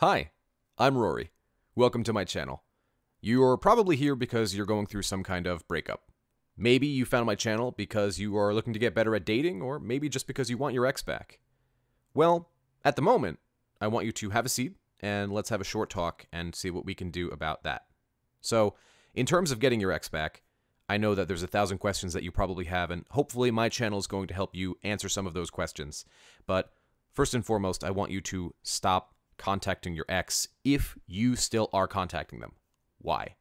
Hi, I'm Rory. Welcome to my channel. You're probably here because you're going through some kind of breakup. Maybe you found my channel because you are looking to get better at dating, or maybe just because you want your ex back. Well, at the moment, I want you to have a seat and let's have a short talk and see what we can do about that. So, in terms of getting your ex back, I know that there's a thousand questions that you probably have, and hopefully my channel is going to help you answer some of those questions. But first and foremost, I want you to stop contacting your ex if you still are contacting them. Why?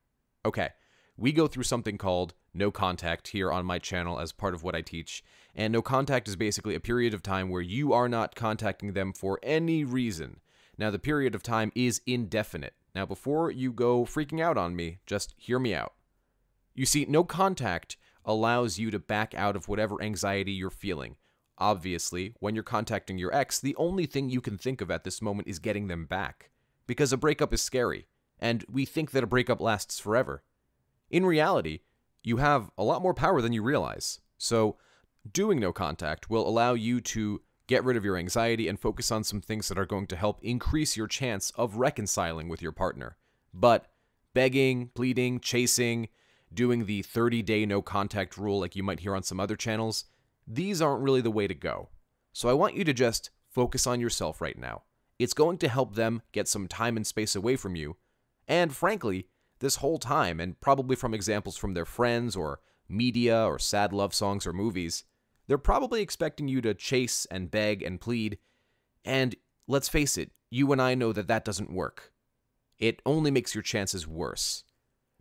Okay, we go through something called no contact here on my channel as part of what I teach. And no contact is basically a period of time where you are not contacting them for any reason. Now, the period of time is indefinite. Now, before you go freaking out on me, just hear me out. You see, no contact allows you to back out of whatever anxiety you're feeling. Obviously, when you're contacting your ex, the only thing you can think of at this moment is getting them back. Because a breakup is scary, and we think that a breakup lasts forever. In reality, you have a lot more power than you realize. So, doing no contact will allow you to get rid of your anxiety and focus on some things that are going to help increase your chance of reconciling with your partner. But begging, pleading, chasing, doing the 30 day no contact rule like you might hear on some other channels, these aren't really the way to go. So I want you to just focus on yourself right now. It's going to help them get some time and space away from you. And frankly, this whole time, and probably from examples from their friends or media or sad love songs or movies, they're probably expecting you to chase and beg and plead. And let's face it, you and I know that that doesn't work. It only makes your chances worse.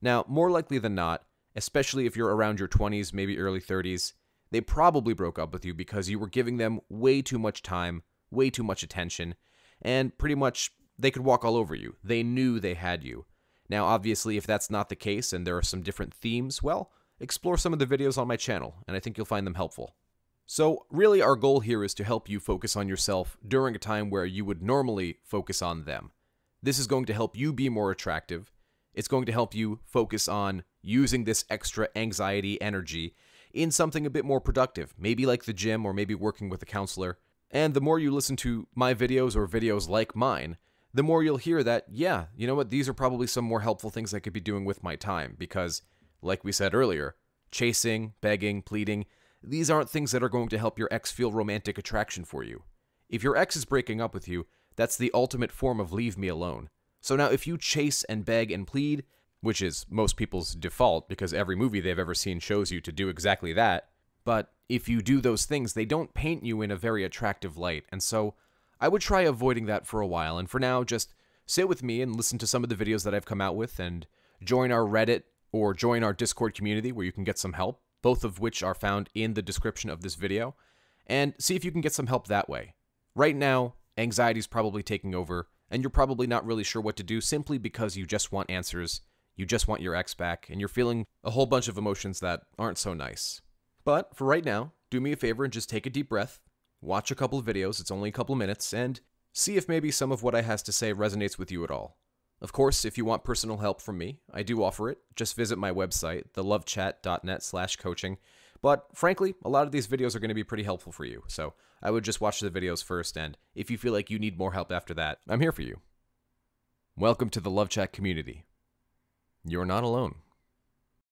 Now, more likely than not, especially if you're around your 20s, maybe early 30s, they probably broke up with you because you were giving them way too much time, way too much attention, and pretty much they could walk all over you. They knew they had you. Now, obviously, if that's not the case and there are some different themes, well, explore some of the videos on my channel, and I think you'll find them helpful. So, really, our goal here is to help you focus on yourself during a time where you would normally focus on them. This is going to help you be more attractive. It's going to help you focus on using this extra anxiety energy in something a bit more productive, maybe like the gym or maybe working with a counselor. And the more you listen to my videos or videos like mine, the more you'll hear that, yeah, you know what, these are probably some more helpful things I could be doing with my time because, like we said earlier, chasing, begging, pleading, these aren't things that are going to help your ex feel romantic attraction for you. If your ex is breaking up with you, that's the ultimate form of leave me alone. So now if you chase and beg and plead, which is most people's default because every movie they've ever seen shows you to do exactly that. But if you do those things, they don't paint you in a very attractive light, and so I would try avoiding that for a while, and for now, just sit with me and listen to some of the videos that I've come out with and join our Reddit or join our Discord community where you can get some help, both of which are found in the description of this video, and see if you can get some help that way. Right now, anxiety's probably taking over, and you're probably not really sure what to do simply because you just want answers you just want your ex back, and you're feeling a whole bunch of emotions that aren't so nice. But for right now, do me a favor and just take a deep breath, watch a couple of videos, it's only a couple minutes, and see if maybe some of what I has to say resonates with you at all. Of course, if you want personal help from me, I do offer it. Just visit my website, thelovechat.net slash coaching. But frankly, a lot of these videos are going to be pretty helpful for you, so I would just watch the videos first, and if you feel like you need more help after that, I'm here for you. Welcome to the Love Chat community. You're not alone.